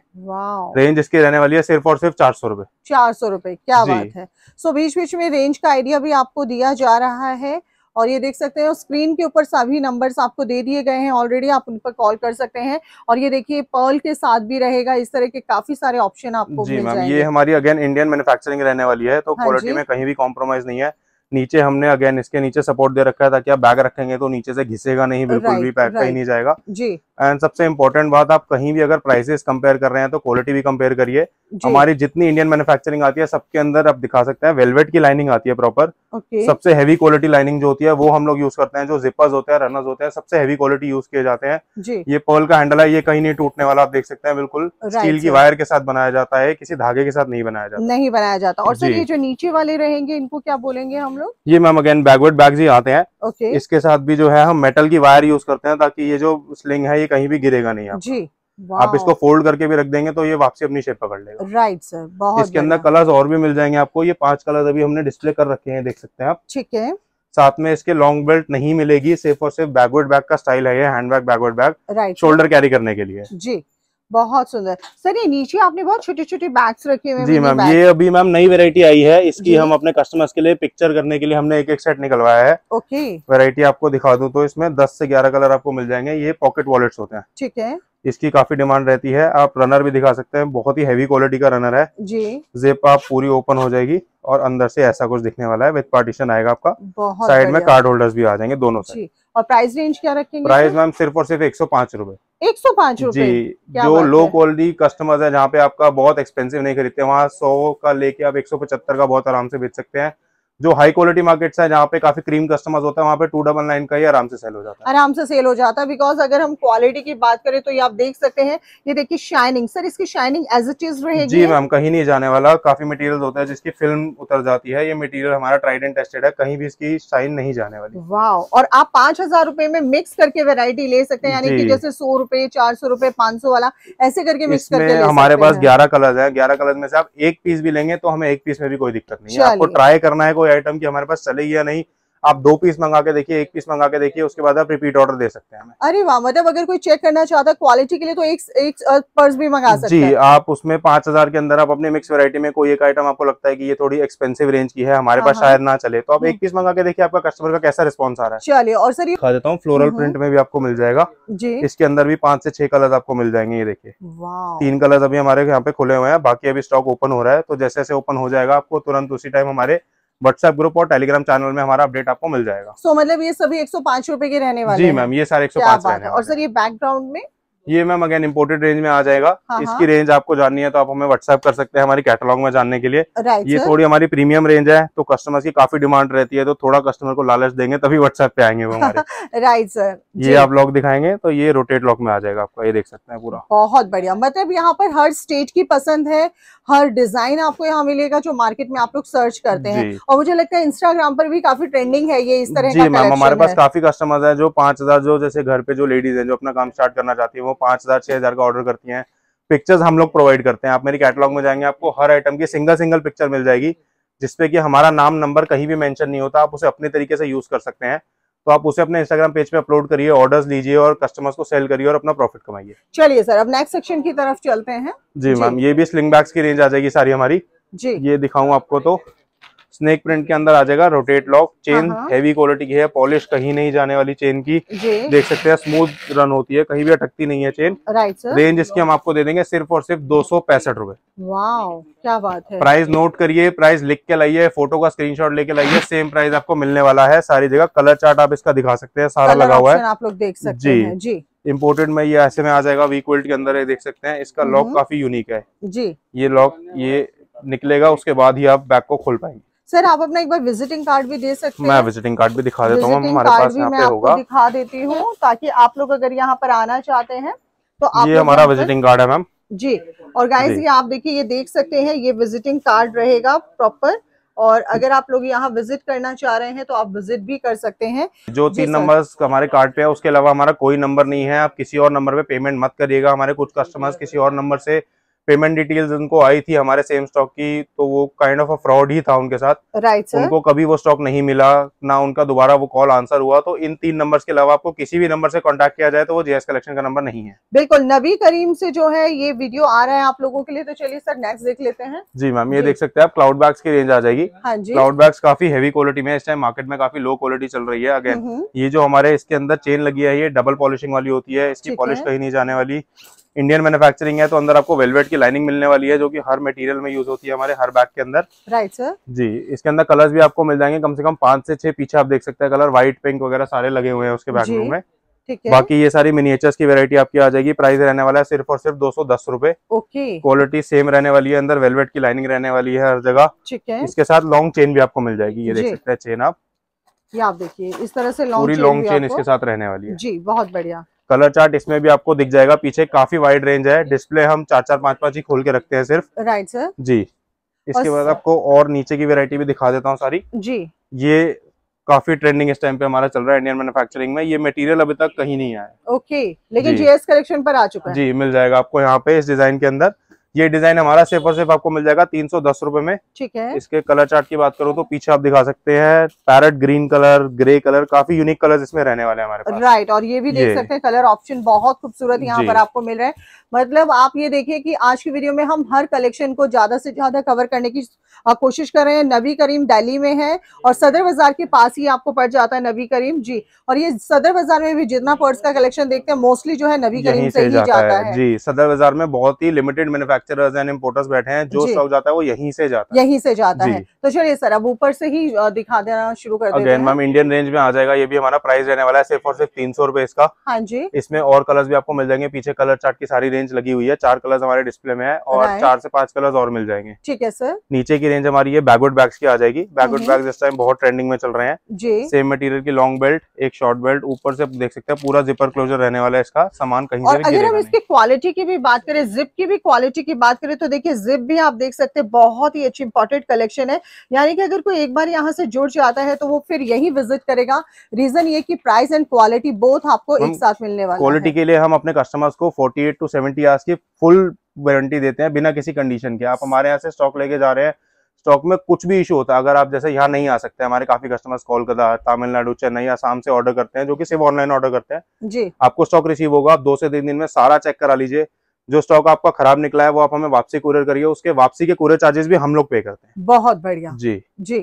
रेंज इसकी रहने वाली है सिर्फ और सिर्फ चार सौ रूपए चार सौ रूपए क्या बात है सो so, बीच बीच में रेंज का आइडिया भी आपको दिया जा रहा है और ये देख सकते हैं स्क्रीन के ऊपर सभी नंबर्स आपको दे दिए गए हैं ऑलरेडी आप उन पर कॉल कर सकते हैं और ये देखिए पर्ल के साथ भी रहेगा इस तरह के काफी सारे ऑप्शन आपको जी मैम ये हमारी अगेन इंडियन मैन्युफैक्चरिंग रहने वाली है तो क्वालिटी हाँ में कहीं भी कॉम्प्रोमाइज नहीं है नीचे हमने अगेन इसके नीचे सपोर्ट दे रखा है ताकि आप बैग रखेंगे तो नीचे से घिसेगा नहीं बिल्कुल भी पैक कहीं नहीं जाएगा जी एंड सबसे इम्पोर्टेंट बात आप कहीं भी अगर प्राइसेस कंपेयर कर रहे हैं तो क्वालिटी भी कंपेयर करिए हमारी जितनी इंडियन मैन्युफैक्चरिंग आती है सबके अंदर आप दिखा सकते हैं वेलवेट की लाइनिंग आती है प्रॉपर सबसे हैवी क्वालिटी लाइनिंग जो होती है वो हम लोग यूज करते हैं जो जिपर्स होते हैं रनर्स होते हैं सबसे हैवी क्वालिटी यूज किए जाते हैं ये पर्ल का हैंडल है ये कहीं नहीं टूटने वाला आप देख सकते हैं बिल्कुल स्टील की वायर के साथ बनाया जाता है किसी धागे के साथ नहीं बनाया जाता नहीं बनाया जाता और सर ये जो नीचे वाले रहेंगे इनको क्या बोलेंगे हम लोग ये मैम अगेन बैकवर्ड बैग ही आते हैं इसके साथ भी जो है हम मेटल की वायर यूज करते हैं ताकि ये जो स्लिंग है ये कहीं भी गिरेगा नहीं आपका। जी आप इसको फोल्ड करके भी रख देंगे तो ये वापसी अपनी शेप पकड़ लेगा राइट सर बहुत इसके अंदर कलर्स और भी मिल जाएंगे आपको ये पांच कलर अभी हमने डिस्प्ले कर रखे हैं देख सकते हैं आप ठीक है साथ में इसके लॉन्ग बेल्ट नहीं मिलेगी सिर्फ और सिर्फ बैकवर्ड बैग का स्टाइल है ये handbag backward bag shoulder carry करने के लिए जी बहुत सुंदर सर ये नीचे आपने बहुत छोटे छोटे बैग्स रखे हुए जी मैम ये अभी मैम नई वेरायटी आई है इसकी हम अपने कस्टमर्स के लिए पिक्चर करने के लिए हमने एक एक सेट निकलवाया है ओके वेरायटी आपको दिखा दू तो इसमें दस से ग्यारह कलर आपको मिल जाएंगे ये पॉकेट वॉलेट्स होते हैं ठीक है इसकी काफी डिमांड रहती है आप रनर भी दिखा सकते हैं बहुत ही हैवी क्वालिटी का रनर है जी जेप आप पूरी ओपन हो जाएगी और अंदर से ऐसा कुछ दिखने वाला है विद पार्टीशन आएगा आपका साइड में कार्ड होल्डर्स भी आ जाएंगे दोनों से और प्राइस रेंज क्या रखेंगे प्राइस मैम सिर्फ और सिर्फ एक सौ पांच रूपए एक सौ पांच रूपए जी जो लो क्वालिटी कस्टमर्स है जहाँ पे आपका बहुत एक्सपेंसिव नहीं खरीदते वहाँ सौ का लेके आप एक सौ पचहत्तर का बहुत आराम से बेच सकते हैं जो हाई क्वालिटी मार्केट्स है जहाँ पे काफी क्रीम कस्टमर्स होता है वहाँ पे टू डबल नाइन का ही आराम से सेल हो जाता है आराम से सेल हो जाता है बिकॉज अगर हम क्वालिटी की बात करें तो ये आप देख सकते हैं ये देखिए शाइनिंग सर इसकी शाइनिंग एज इट इज रहेगी जी मैम कहीं नहीं जाने वाला काफी मटीरियल होता है जिसकी फिल्म उतर जाती है ये मटीरियल हमारा ट्राइड एंड टेस्टेड है कहीं भी इसकी शाइन नहीं जाने वाली वाह और आप पांच में मिक्स करके वेरायटी ले सकते हैं यानी कि जैसे सौ रुपए चार सौ रुपए पांच सौ वाला ऐसे करके मिक्स करके हमारे पास ग्यारह कलर है ग्यारह कलर में से आप एक पीस भी लेंगे तो हमें एक पीस में भी कोई दिक्कत नहीं है आपको ट्राई करना है कोई आइटम की हमारे पास चले या नहीं आप दो पीस मंगा के देखिए एक पीस मंगा के देखिए उसके बाद आप रिपीट ऑर्डर दे सकते हैं अरे वाह मतलब अगर कोई चेक करना चाहता है क्वालिटी के लिए तो एक एक पर्स भी मंगा सकते जी है। आप उसमें पांच हजार के अंदर आप अपने मिक्स वैरायटी में कोई एक आइटम आपको लगता है कि ये थोड़ी एक्सपेंसिव रेंज की है हमारे पास हाँ, हाँ। शायद ना चले तो आप एक पीस हम्म। मंगा के देखिए आपका कस्टमर का कैसा रिस्पॉन्स आ रहा है चलिए और सर ये खा देता हूँ फ्लोरल हम्म, प्रिंट हम्म। में भी आपको मिल जाएगा जी इसके अंदर भी पांच से छह कलर आपको मिल जाएंगे ये देखिए तीन कलर अभी हमारे यहाँ पे खुले हुए हैं बाकी अभी स्टॉक ओपन हो रहा है तो जैसे जैसे ओपन हो जाएगा आपको तुरंत उसी टाइम हमारे व्हाट्सएप ग्रुप और टेलीग्राम चैनल में हमारा अपडेट आपको मिल जाएगा सो so, मतलब ये सभी एक सौ पांच के रहने वाले जी मैम ये सारे एक सौ पांच और सर ये बैकग्राउंड में ये मैम अगेन इम्पोर्टेड रेंज में आ जाएगा हाँ, हाँ। इसकी रेंज आपको जाननी है तो आप हमें व्हाट्सएप कर सकते हैं हमारी कैटलॉग में जानने के लिए ये थोड़ी हमारी प्रीमियम रेंज है तो कस्टमर्स की काफी डिमांड रहती है तो थोड़ा कस्टमर को लालच देंगे तभी व्हाट्सएप पे आएंगे वो हमारे राइट सर ये आप लॉक दिखाएंगे तो ये रोटेट लॉक में आ जाएगा आपका ये देख सकते हैं पूरा बहुत बढ़िया मतलब यहाँ पर हर स्टेट की पसंद है हर डिजाइन आपको यहाँ मिलेगा जो मार्केट में आप लोग सर्च करते हैं और मुझे लगता है इंस्टाग्राम पर भी काफी ट्रेंडिंग है ये इस तरह जी मैम हमारे पास काफी कस्टमर है जो पांच जो जैसे घर पे जो लेडीज है जो अपना काम स्टार्ट करना चाहती है वो पांच हज़ार छह हज़ार का ऑर्डर करती हैं पिक्चर्स हम लोग प्रोवाइड करते हैं आप मेरे कैटलॉग में जाएंगे आपको हर आइटम की सिंगल सिंगल पिक्चर मिल जाएगी जिसपे कि हमारा नाम नंबर कहीं भी मैंशन नहीं होता आप उसे अपने तरीके से यूज़ कर सकते हैं तो आप उसे अपने इंस्टाग्राम पेज पे अपलोड करिए ऑर्डर्स लीजिए और कस्टमर्स को सेल करिए और अपना प्रॉफिट कमाइए चलिए सर अब नेक्स्ट सेक्शन की तरफ चलते हैं जी, जी। मैम ये भी स्लिंग बैग्स की रेंज आ जाएगी सारी हमारी जी ये दिखाऊं आपको तो स्नेक प्रिंट के अंदर आ जाएगा rotate lock chain heavy quality की है पॉलिश कहीं नहीं जाने वाली चेन की देख सकते हैं स्मूथ रन होती है कहीं भी अटकती नहीं है चेन राइट रेंज इसकी हम आपको दे देंगे सिर्फ और सिर्फ दो सौ पैंसठ रूपए क्या बात है प्राइस नोट करिए प्राइस लिख के लाइए फोटो का स्क्रीनशॉट लेके लाइए सेम प्राइस आपको मिलने वाला है सारी जगह कलर चार्ट आप इसका दिखा सकते हैं सारा लगा हुआ है आप लोग देख सकते जी, हैं जी इम्पोर्टेड में ये ऐसे में आ जाएगा वीक क्विल्ट के अंदर देख सकते हैं इसका लॉक हम्म। काफी यूनिक है जी ये लॉक ये निकलेगा उसके बाद ही आप बैग को खोल पाएंगे सर आप अपना एक बार विजिटिंग कार्ड भी दे सकते हैं मैं विजिटिंग कार्ड भी दिखा देता हूँ हमारे पास यहाँ पे होगा दिखा देती हूँ ताकि आप लोग अगर यहाँ पर आना चाहते हैं तो आप ये हमारा विजिटिंग कार्ड है मैम जी और गाइस ये आप देखिए ये देख सकते हैं ये विजिटिंग कार्ड रहेगा प्रॉपर और अगर आप लोग यहाँ विजिट करना चाह रहे हैं तो आप विजिट भी कर सकते हैं जो तीन नंबर हमारे कार्ड पे है उसके अलावा हमारा कोई नंबर नहीं है आप किसी और नंबर पे पेमेंट मत करिएगा हमारे कुछ कस्टमर्स किसी और नंबर से पेमेंट डिटेल्स उनको आई थी हमारे सेम स्टॉक की तो वो काइंड ऑफ अ फ्रॉड ही था उनके साथ राइट right, उनको कभी वो स्टॉक नहीं मिला ना उनका दोबारा वो कॉल आंसर हुआ तो इन तीन नंबर्स के अलावा आपको किसी भी नंबर से कांटेक्ट किया जाए तो वो जीएस कलेक्शन का नंबर नहीं है बिल्कुल नबी करीम से जो है ये वीडियो आ रहा है आप लोगों के लिए तो चलिए सर नेक्स्ट देख लेते हैं जी मैम ये देख सकते हैं आप क्लाउड बैग्स की रेंज आ जाएगी क्लाउड हाँ बैग्स काफी हैवी क्वालिटी में इस टाइम मार्केट में काफी लो क्वालिटी चल रही है अगेन हम्म। ये जो हमारे इसके अंदर चेन लगी है ये डबल पॉलिशिंग वाली होती है इसकी पॉलिश कहीं नहीं जाने वाली इंडियन मैन्युफैक्चरिंग है तो अंदर आपको वेलवेट की लाइनिंग मिलने वाली है जो कि हर मटेरियल में यूज होती है हमारे हर बैग के अंदर राइट सर जी इसके अंदर कलर्स भी आपको मिल जाएंगे कम से कम पांच से छह पीछे आप देख सकते हैं कलर व्हाइट पिंक वगैरह सारे लगे हुए हैं उसके बैकग्राउंड में बाकी ये सारी मिनिएचर्स की वेरायटी आपकी आ जाएगी प्राइस रहने वाला है सिर्फ और सिर्फ दो सौ दस रूपए क्वालिटी सेम रहने वाली है अंदर वेलवेट की लाइनिंग रहने वाली है हर जगह इसके साथ लॉन्ग चेन भी आपको मिल जाएगी ये देख सकते हैं चेन आप ये आप देखिए इस तरह से लॉन्ग पूरी लॉन्ग चेन इसके साथ रहने वाली है जी बहुत बढ़िया कलर चार्ट इसमें भी आपको दिख जाएगा पीछे काफी वाइड रेंज है डिस्प्ले हम चार चार पांच पांच ही खोल के रखते हैं सिर्फ राइट सर जी इसके बाद आपको और नीचे की वेरायटी भी दिखा देता हूँ सारी जी ये काफी ट्रेंडिंग इस टाइम पे हमारा चल रहा है इंडियन मैन्युफैक्चरिंग में ये मटेरियल अभी तक कहीं नहीं आया ओके लेकिन जीएस कलेक्शन पर आ चुका है जी मिल जाएगा आपको यहाँ पे इस डिजाइन के अंदर ये डिजाइन हमारा सेफ और सेफ आपको मिल जाएगा तीन सौ दस रूपए में ठीक है इसके कलर चार्ट की बात करूँ तो पीछे आप दिखा सकते हैं parrot green colour grey colour काफी यूनिक कलर इसमें रहने वाले हमारे पास राइट और ये भी देख सकते हैं कलर ऑप्शन बहुत खूबसूरत यहाँ पर आपको मिल रहे हैं मतलब आप ये देखिए कि आज की वीडियो में हम हर कलेक्शन को ज्यादा से ज्यादा कवर करने की कोशिश कर रहे हैं नबी करीम दिल्ली में है और सदर बाजार के पास ही आपको पड़ जाता है नबी करीम जी और ये सदर बाजार में भी जितना पर्स का कलेक्शन देखते हैं मोस्टली जो है नबी करीम से ही जाता है जी सदर बाजार में बहुत ही limited manufacture manufacturers and importers बैठे हैं जो स्टॉक जाता है वो यहीं से जाता है यहीं से जाता है तो चलिए सर अब ऊपर से ही दिखा देना शुरू कर अगेन मैम इंडियन रेंज में आ जाएगा ये भी हमारा प्राइस रहने वाला है सिर्फ और सिर्फ तीन सौ रुपए इसका हाँ जी इसमें और कलर भी आपको मिल जाएंगे पीछे कलर चार्ट की सारी रेंज लगी हुई है चार कलर हमारे डिस्प्ले में है और चार से पांच कलर और मिल जाएंगे ठीक है सर नीचे की रेंज हमारी है बैकवर्ड बैग्स की आ जाएगी बैगवुड बैग हम्म। इस टाइम बहुत ट्रेंडिंग में चल रहे हैं जी सेम मटेरियल की लॉन्ग बेल्ट एक शॉर्ट बेल्ट ऊपर से देख सकते हैं पूरा जिपर क्लोजर रहने वाला है इसका सामान कहीं से अगर हम इसकी क्वालिटी की भी बात करें जिप की भी क्वालिटी की बात करें तो देखिए जिप भी आप देख सकते हैं बहुत ही अच्छी इंपॉर्टेंट कलेक्शन है यानी कि अगर कोई एक बार यहाँ से जुड़ जाता है तो वो फिर यही विजिट करेगा रीजन ये की प्राइस एंड क्वालिटी बोथ आपको एक साथ मिलने वाले क्वालिटी के लिए हम अपने कस्टमर्स को फोर्टी टू सेवेंटी आवर्स की फुल वारंटी देते हैं बिना किसी कंडीशन के आप हमारे यहाँ से स्टॉक लेके जा रहे हैं स्टॉक में कुछ भी इशू होता है अगर आप जैसे यहाँ नहीं आ सकते हमारे काफी कस्टमर्स कॉल करता है तमिलनाडु चेन्नई आसाम से ऑर्डर करते हैं जो कि सिर्फ ऑनलाइन ऑर्डर करते हैं जी आपको स्टॉक रिसीव होगा आप दो से तीन दिन में सारा चेक करा लीजिए जो स्टॉक आपका खराब निकला है वो आप हमें वापसी कुरियर करिए उसके वापसी के कुरियर चार्जेस भी हम लोग पे करते हैं बहुत बढ़िया जी जी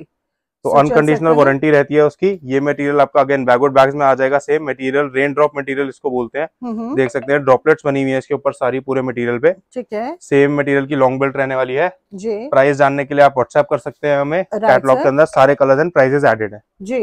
तो अनकंडीशनल वारंटी रहती है उसकी ये मटेरियल आपका अगेन बैगवर्ड बैग्स में आ जाएगा same material rain drop material इसको बोलते हैं हम्म, हम्म। देख सकते हैं ड्रॉपलेट्स बनी हुई है इसके ऊपर सारी पूरे मटेरियल पे ठीक है सेम मटेरियल की लॉन्ग बेल्ट रहने वाली है जी प्राइस जानने के लिए आप व्हाट्सएप कर सकते हैं हमें कैटलॉग के अंदर सारे कलर एंड प्राइजेस एडेड है जी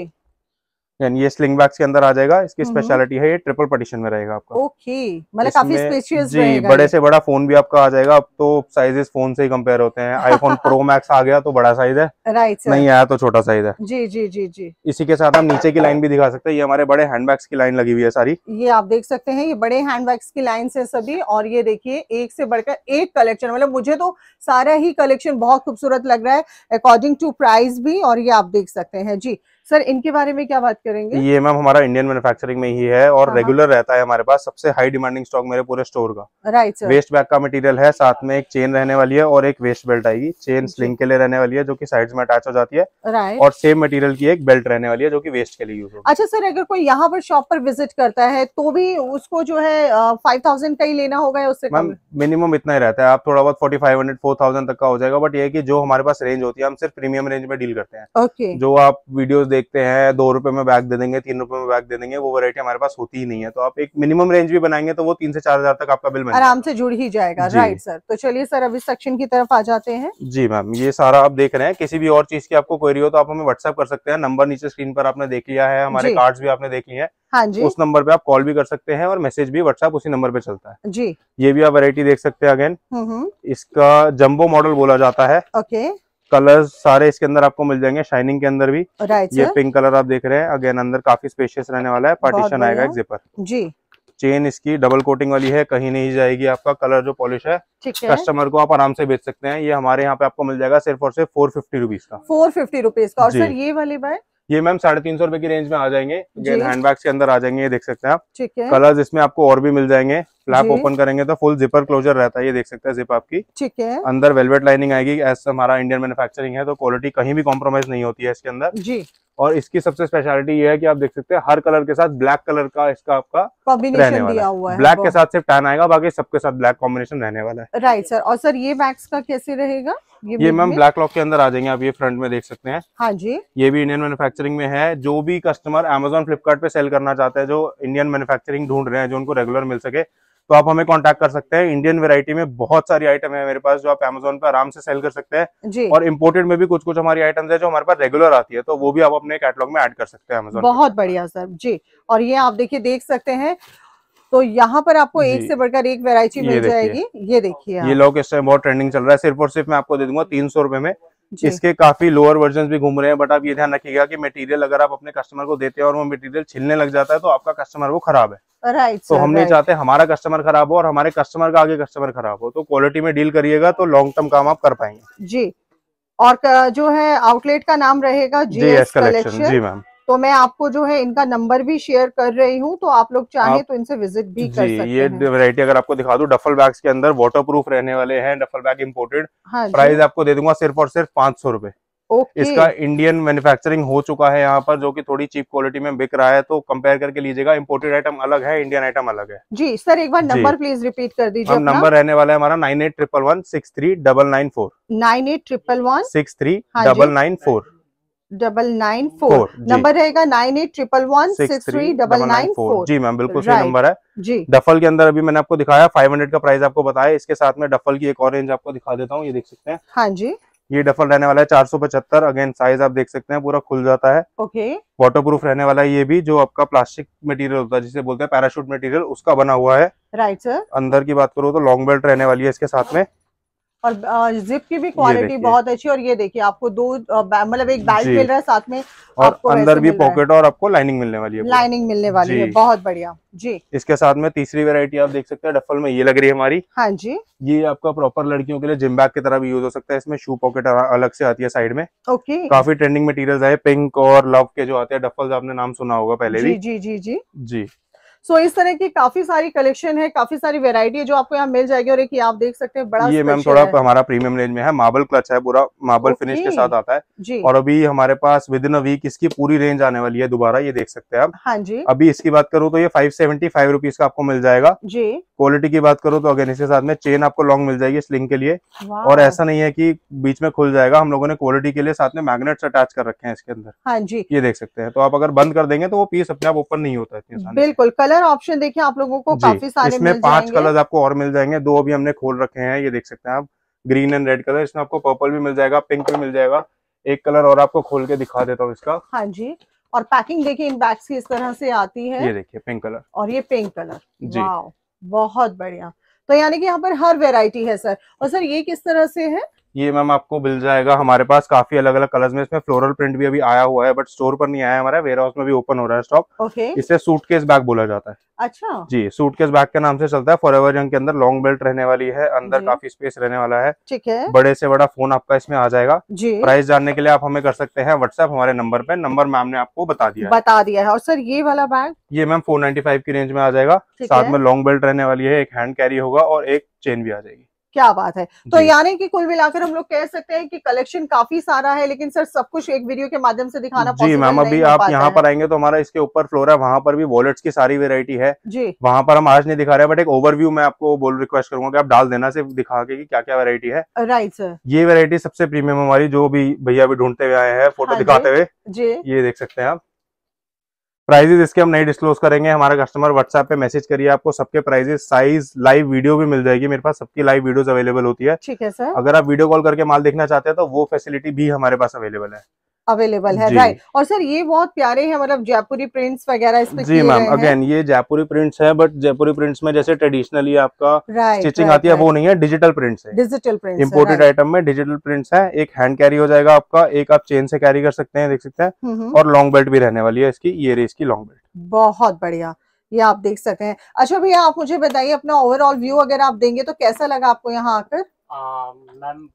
यानी ये स्लिंग बैग्स के अंदर आ जाएगा इसकी स्पेशलिटी हम्म। है ये ट्रिपल पार्टीशन में रहेगा आपका ओके मतलब काफी स्पेशियस जी बड़े से बड़ा फोन भी आपका आ जाएगा अब तो साइजेस फोन से ही कंपेयर होते हैं आईफोन प्रो मैक्स आ गया तो बड़ा साइज है राइट सर नहीं आया तो छोटा साइज है जी जी जी जी इसी के साथ हम नीचे की लाइन भी दिखा सकते हैं ये हमारे बड़े हैंड बैग्स की लाइन लगी हुई है सारी ये आप देख सकते हैं ये बड़े हैंड बैग्स की लाइन है सभी और ये देखिए एक से बढ़कर एक कलेक्शन मतलब मुझे तो सारा ही कलेक्शन बहुत खूबसूरत लग रहा है अकॉर्डिंग टू प्राइस भी और ये आप देख सकते हैं जी सर इनके बारे में क्या बात करेंगे ये मैम हमारा इंडियन मैन्युफैक्चरिंग में ही है और रेगुलर हाँ। रहता है हमारे पास सबसे हाई डिमांडिंग स्टॉक मेरे पूरे स्टोर का राइट सर वेस्ट बैग का मटेरियल है साथ में एक चेन रहने वाली है और एक वेस्ट बेल्ट आएगी चेन स्लिंग के लिए रहने वाली है जो की साइड में अटैच हो जाती है और सेम मटीरियल की एक बेल्ट रहने वाली है जो की वेस्ट के लिए यूज अच्छा सर अगर कोई यहाँ पर शॉप पर विजिट करता है तो भी उसको जो है फाइव थाउजेंड का ही लेना होगा उससे मैम मिनिमम इतना ही रहता है आप थोड़ा बहुत forty five hundred four thousand तक का हो जाएगा बट ये की जो हमारे पास रेंज होती है हम सिर्फ प्रीमियम रेंज में डील करते हैं जो आप वीडियो देखते हैं दो रुपए में बैग दे देंगे तीन रुपए में बैग दे देंगे वो वैरायटी हमारे पास होती ही नहीं है तो आप एक मिनिमम रेंज भी बनाएंगे तो वो तीन से चार हजार तक आपका बिल आराम से जुड़ ही जाएगा राइट सर तो चलिए सर अब इस सेक्शन की तरफ आ जाते हैं जी मैम ये सारा आप देख रहे हैं किसी भी और चीज की आपको क्वेरी हो तो आप हमें व्हाट्सअप कर सकते हैं नंबर नीचे स्क्रीन पर आपने देख लिया है हमारे कार्ड भी आपने देख लिया है हाँ जी उस नंबर पे आप कॉल भी कर सकते हैं और मैसेज भी व्हाट्सएप उसी नंबर पे चलता है जी ये भी आप वैरायटी देख सकते हैं अगेन हम्म, हम्म। इसका जम्बो मॉडल बोला जाता है ओके कलर्स सारे इसके अंदर आपको मिल जाएंगे शाइनिंग के अंदर भी right, ये पिंक कलर आप देख रहे हैं अगेन अंदर काफी स्पेशियस रहने वाला है पार्टीशन आएगा एक जिपर जी चेन इसकी डबल कोटिंग वाली है कहीं नहीं जाएगी आपका कलर जो पॉलिश है कस्टमर को आप आराम से बेच सकते हैं ये हमारे यहाँ पे आपको मिल जाएगा सिर्फ और सिर्फ फोर फिफ्टी रुपीज का फोर फिफ्टी रुपीज का और सर ये वाली बाय ये मैम साढ़े तीन सौ रुपए की रेंज में आ जाएंगे हैंड बैग्स के अंदर आ जाएंगे ये देख सकते हैं आप ठीक है कलर्स इसमें आपको और भी मिल जाएंगे फ्लैप ओपन करेंगे तो फुल जिपर क्लोजर रहता है ये देख सकते हैं जिप आपकी ठीक है अंदर वेलवेट लाइनिंग आएगी एस हमारा इंडियन मैन्युफैक्चरिंग है तो क्वालिटी कहीं भी कॉम्प्रोमाइज नहीं होती है इसके अंदर जी और इसकी सबसे स्पेशलिटी ये है कि आप देख सकते हैं हर कलर के साथ ब्लैक कलर का इसका आपका रहने वाला हुआ है ब्लैक के साथ सिर्फ टैन आएगा बाकी सबके साथ ब्लैक कॉम्बिनेशन रहने वाला है राइट सर और सर ये बैग्स का कैसे रहेगा ये, मैम ब्लैक लॉक के अंदर आ जाएंगे आप ये फ्रंट में देख सकते हैं हाँ जी ये भी इंडियन मैन्युफैक्चरिंग में है जो भी कस्टमर अमेजोन फ्लिपकार्ट पे सेल करना चाहते हैं जो इंडियन मैन्युफैक्चरिंग ढूंढ रहे हैं जो उनको रेगुलर मिल सके तो आप हमें कांटेक्ट कर सकते हैं इंडियन वेरायटी में बहुत सारी आइटम है मेरे पास जो आप अमेजोन पर आराम से सेल कर सकते हैं और इम्पोर्टेड में भी कुछ कुछ हमारी आइटम्स है जो हमारे पास रेगुलर आती है तो वो भी आप अपने कैटलॉग में ऐड कर सकते हैं अमेजोन बहुत बढ़िया सर जी और ये आप देखिए देख सकते हैं तो यहाँ पर आपको एक से बढ़कर एक वेरायटी मिल जाएगी ये देखिए ये लोग इस टाइम बहुत ट्रेंडिंग चल रहा है सिर्फ और सिर्फ मैं आपको दे दूंगा तीन सौ रुपए में इसके काफी लोअर वर्जन भी घूम रहे हैं बट आप ये ध्यान रखिएगा कि मटेरियल अगर आप अपने कस्टमर को देते हैं और वो मटेरियल छिलने लग जाता है तो आपका कस्टमर वो खराब है राइट तो हम नहीं चाहते हमारा कस्टमर खराब हो और हमारे कस्टमर का आगे कस्टमर खराब हो तो क्वालिटी में डील करिएगा तो लॉन्ग टर्म काम आप कर पाएंगे जी और जो है आउटलेट का नाम रहेगा जी एस कलेक्शन जी मैम तो मैं आपको जो है इनका नंबर भी शेयर कर रही हूँ तो आप लोग चाहे तो इनसे विजिट भी कर सकते ये हैं। वैरायटी अगर आपको दिखा दू डफल बैग्स के अंदर वाटर प्रूफ रहने वाले हैं डफल बैग इम्पोर्टेड हाँ प्राइस आपको दे दूंगा सिर्फ और सिर्फ पांच सौ रूपए इसका इंडियन मैन्युफैक्चरिंग हो चुका है यहाँ पर जो कि थोड़ी चीप क्वालिटी में बिक रहा है तो कंपेयर करके लीजिएगा इम्पोर्टेड आइटम अलग है इंडियन आइटम अलग है जी सर एक बार नंबर प्लीज रिपीट कर दीजिए हम नंबर रहने वाला है हमारा nine eight triple one six three double nine four nine eight triple one six three हाँ double nine four double nine four number रहेगा nine eight triple one six three double nine four जी मैम बिल्कुल सही नंबर है जी डफल के अंदर अभी मैंने आपको दिखाया फाइव हंड्रेड का प्राइस आपको बताया इसके साथ में डफल की एक और रेंज आपको दिखा देता हूँ ये देख सकते हैं हाँ जी ये डफल रहने वाला है चार सौ पचहत्तर अगेन साइज आप देख सकते हैं पूरा खुल जाता है ओके वाटर प्रूफ रहने वाला है ये भी जो आपका प्लास्टिक मटेरियल होता है जिसे बोलते हैं पैराशूट मटेरियल उसका बना हुआ है राइट सर अंदर की बात करो तो लॉन्ग बेल्ट रहने वाली है इसके साथ में और जिप की भी क्वालिटी बहुत अच्छी और ये देखिए आपको दो मतलब एक बैग मिल रहा है साथ में और अंदर भी पॉकेट और आपको लाइनिंग मिलने वाली है लाइनिंग मिलने वाली है बहुत बढ़िया जी इसके साथ में तीसरी वेरायटी आप देख सकते हैं डफल में ये लग रही है हमारी हाँ जी ये आपका प्रॉपर लड़कियों के लिए जिम बैग की तरह भी यूज हो सकता है इसमें शू पॉकेट अलग से आती है साइड में ओके काफी ट्रेंडिंग मटेरियल है पिंक और लव के जो आते हैं डफल आपने नाम सुना होगा पहले भी जी जी जी जी सो इस तरह की काफी सारी कलेक्शन है काफी सारी वेरायटी है जो आपको यहाँ मिल जाएगी और एक आप देख सकते हैं बड़ा ये मैम थोड़ा हमारा प्रीमियम रेंज में है मार्बल क्लच है पूरा मार्बल फिनिश के साथ आता है और अभी हमारे पास विद इन अ वीक इसकी पूरी रेंज आने वाली है दोबारा ये देख सकते हैं आप हाँ जी अभी इसकी बात करूँ तो ये फाइव सेवेंटी फाइव रुपीज का आपको मिल जाएगा जी क्वालिटी की बात करो तो अगेन इसके साथ में चेन आपको लॉन्ग मिल जाएगी स्लिंग के लिए और ऐसा नहीं है कि बीच में खुल जाएगा हम लोगों ने क्वालिटी के लिए साथ में मैग्नेट्स अटैच कर रखे हैं इसके अंदर हाँ जी ये देख सकते हैं तो आप अगर बंद कर देंगे तो वो पीस अपने आप ओपन नहीं होता है बिल्कुल कलर ऑप्शन देखिए आप लोगों को काफी सारे इसमें पांच कलर आपको और मिल जाएंगे दो अभी हमने खोल रखे हैं ये देख सकते हैं आप ग्रीन एंड रेड कलर इसमें आपको पर्पल भी मिल जाएगा पिंक भी मिल जाएगा एक कलर और आपको खोल के दिखा देता हूँ इसका हाँ जी और पैकिंग देखिए इन बैग्स की इस तरह से आती है ये देखिए पिंक कलर और ये पिंक कलर जी बहुत बढ़िया तो यानी कि यहाँ पर हर वेराइटी है सर और सर ये किस तरह से है ये मैम आपको मिल जाएगा हमारे पास काफी अलग अलग कलर्स में इसमें फ्लोरल प्रिंट भी अभी आया हुआ है बट स्टोर पर नहीं आया हमारा वेयर हाउस में भी ओपन हो रहा है स्टॉक ओके इसे सूटकेस बैग बोला जाता है अच्छा जी सूटकेस बैग के नाम से चलता है फॉर एवर यंग के अंदर लॉन्ग बेल्ट रहने वाली है अंदर हम्म। काफी स्पेस रहने वाला है ठीक है बड़े से बड़ा फोन आपका इसमें आ जाएगा जी प्राइस जानने के लिए आप हमें कर सकते हैं व्हाट्सएप हमारे नंबर पे नंबर मैम ने आपको बता दिया बता दिया है और सर ये वाला बैग ये मैम फोर की रेंज में आ जाएगा साथ में लॉन्ग बेल्ट रहने वाली है एक हैंड कैरी होगा और एक चेन भी आ जाएगी क्या बात है तो यानी कि कुल मिलाकर हम लोग कह सकते हैं कि कलेक्शन काफी सारा है लेकिन सर सब कुछ एक वीडियो के माध्यम से दिखाना जी मैम अभी आप यहाँ पर आएंगे तो हमारा इसके ऊपर फ्लोर है वहाँ पर भी वॉलेट्स की सारी वेरायटी है जी वहाँ पर हम आज नहीं दिखा रहे बट एक ओवरव्यू मैं आपको बोल रिक्वेस्ट करूंगा की आप डाल देना सिर्फ दिखा के क्या क्या वेरायटी है राइट सर ये वेरायटी सबसे प्रीमियम हमारी जो भी भैया अभी ढूंढते हुए आए हैं फोटो हाँ दिखाते हुए जी ये देख सकते हैं आप प्राइजेस इसके हम नहीं डिस्क्लोज करेंगे हमारा कस्टमर व्हाट्सएप पे मैसेज करिए आपको सबके प्राइजेस साइज लाइव वीडियो भी मिल जाएगी मेरे पास सबकी लाइव वीडियोस अवेलेबल होती है ठीक है सर अगर आप वीडियो कॉल करके माल देखना चाहते हैं तो वो फैसिलिटी भी हमारे पास अवेलेबल है अवेलेबल है राइट और सर ये बहुत प्यारे हैं मतलब जयपुरी प्रिंट्स वगैरह इसमें जी मैम अगेन ये जयपुरी प्रिंट्स है बट जयपुरी प्रिंट्स में जैसे ट्रेडिशनली आपका स्टिचिंग आती है वो नहीं है डिजिटल प्रिंट्स है डिजिटल प्रिंट इम्पोर्टेड आइटम में डिजिटल प्रिंट्स है एक हैंड कैरी हो जाएगा आपका एक आप चेन से कैरी कर सकते हैं देख सकते हैं हम्म, हम्म। और लॉन्ग बेल्ट भी रहने वाली है इसकी ये रेस की लॉन्ग बेल्ट बहुत बढ़िया ये आप देख सकते हैं अच्छा भैया आप मुझे बताइए अपना ओवरऑल व्यू अगर आप देंगे तो कैसा लगा आपको यहाँ आकर मैम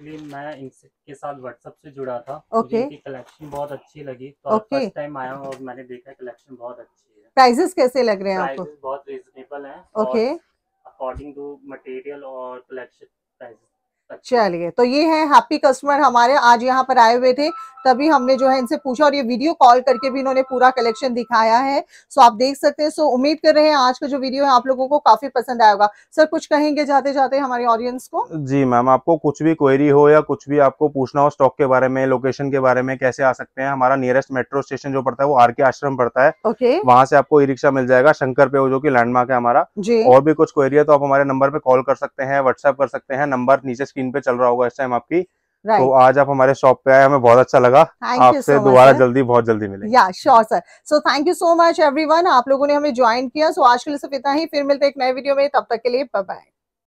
एक्चुअली मैं इनके साथ व्हाट्सएप से जुड़ा था ओके okay. कलेक्शन बहुत अच्छी लगी तो okay. फर्स्ट टाइम आया हूँ और मैंने देखा कलेक्शन बहुत अच्छी है प्राइजेस कैसे लग रहे हैं आपको बहुत रिजनेबल है ओके अकॉर्डिंग टू मटेरियल और कलेक्शन प्राइजेस चलिए तो ये है हैप्पी कस्टमर हमारे आज यहाँ पर आए हुए थे तभी हमने जो है इनसे पूछा और ये वीडियो कॉल करके भी इन्होंने पूरा कलेक्शन दिखाया है सो आप देख सकते हैं सो उम्मीद कर रहे हैं आज का जो वीडियो है आप लोगों को काफी पसंद आएगा सर कुछ कहेंगे जाते जाते हमारे ऑडियंस को जी मैम आपको कुछ भी क्वेरी हो या कुछ भी आपको पूछना हो स्टॉक के बारे में लोकेशन के बारे में कैसे आ सकते हैं हमारा नियरेस्ट मेट्रो स्टेशन जो पड़ता है वो आर के आश्रम पड़ता है ओके वहाँ से आपको ई रिक्शा मिल जाएगा शंकर पे जो की लैंडमार्क है हमारा जी और भी कुछ क्वेरी है तो आप हमारे नंबर पे कॉल कर सकते हैं व्हाट्सएप कर सकते हैं नंबर नीचे स्क्रीन पे चल रहा होगा इस टाइम आपकी तो Right. तो आज आप हमारे शॉप पे आए हमें बहुत अच्छा लगा आपसे so दोबारा जल्दी बहुत जल्दी मिले या sure sir so thank you so much everyone आप लोगों ने हमें ज्वाइन किया सो so आज के लिए सिर्फ इतना ही फिर मिलते एक नए वीडियो में तब तक के लिए बाय